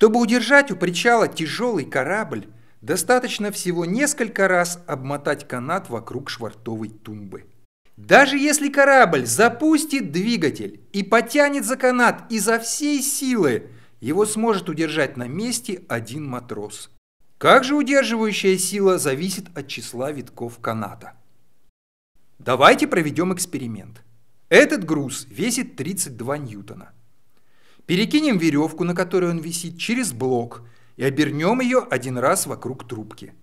Чтобы удержать у причала тяжелый корабль, достаточно всего несколько раз обмотать канат вокруг швартовой тумбы. Даже если корабль запустит двигатель и потянет за канат изо всей силы, его сможет удержать на месте один матрос. Как же удерживающая сила зависит от числа витков каната. Давайте проведем эксперимент. Этот груз весит 32 ньютона. Перекинем веревку, на которой он висит, через блок и обернем ее один раз вокруг трубки.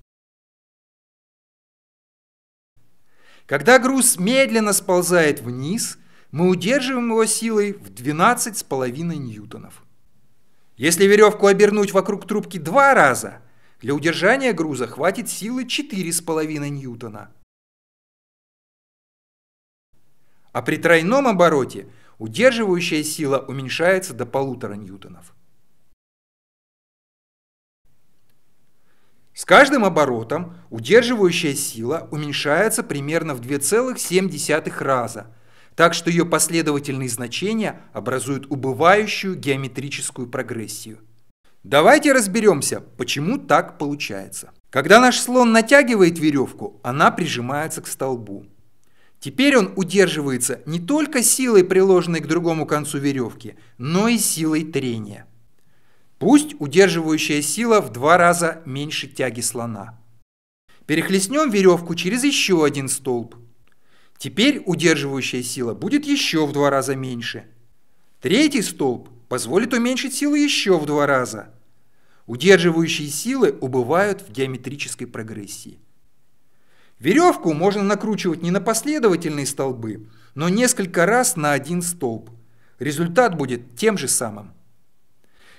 Когда груз медленно сползает вниз, мы удерживаем его силой в 12,5 ньютонов. Если веревку обернуть вокруг трубки два раза, для удержания груза хватит силы 4,5 ньютона. А при тройном обороте – Удерживающая сила уменьшается до полутора ньютонов. С каждым оборотом удерживающая сила уменьшается примерно в 2,7 раза, так что ее последовательные значения образуют убывающую геометрическую прогрессию. Давайте разберемся, почему так получается. Когда наш слон натягивает веревку, она прижимается к столбу. Теперь он удерживается не только силой, приложенной к другому концу веревки, но и силой трения. Пусть удерживающая сила в два раза меньше тяги слона. Перехлестнем веревку через еще один столб. Теперь удерживающая сила будет еще в два раза меньше. Третий столб позволит уменьшить силу еще в два раза. Удерживающие силы убывают в геометрической прогрессии. Веревку можно накручивать не на последовательные столбы, но несколько раз на один столб. Результат будет тем же самым.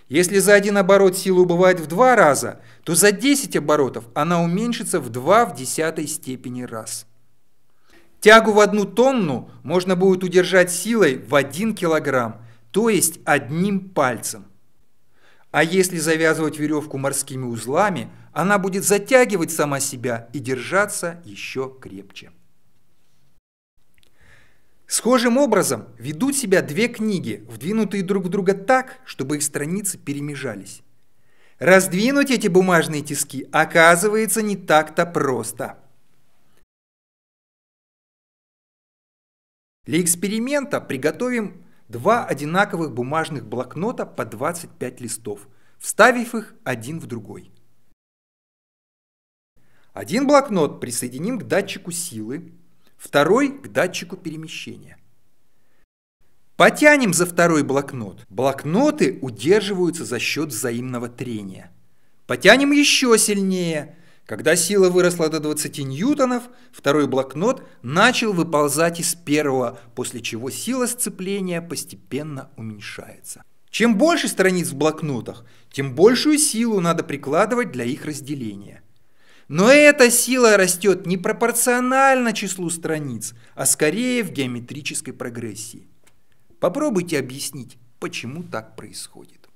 Если за один оборот сила убывает в два раза, то за 10 оборотов она уменьшится в 2 в десятой степени раз. Тягу в одну тонну можно будет удержать силой в 1 килограмм, то есть одним пальцем. А если завязывать веревку морскими узлами, она будет затягивать сама себя и держаться еще крепче. Схожим образом ведут себя две книги, вдвинутые друг в друга так, чтобы их страницы перемежались. Раздвинуть эти бумажные тиски оказывается не так-то просто. Для эксперимента приготовим два одинаковых бумажных блокнота по 25 листов, вставив их один в другой. Один блокнот присоединим к датчику силы, второй к датчику перемещения. Потянем за второй блокнот. Блокноты удерживаются за счет взаимного трения. Потянем еще сильнее – когда сила выросла до 20 ньютонов, второй блокнот начал выползать из первого, после чего сила сцепления постепенно уменьшается. Чем больше страниц в блокнотах, тем большую силу надо прикладывать для их разделения. Но эта сила растет не пропорционально числу страниц, а скорее в геометрической прогрессии. Попробуйте объяснить, почему так происходит.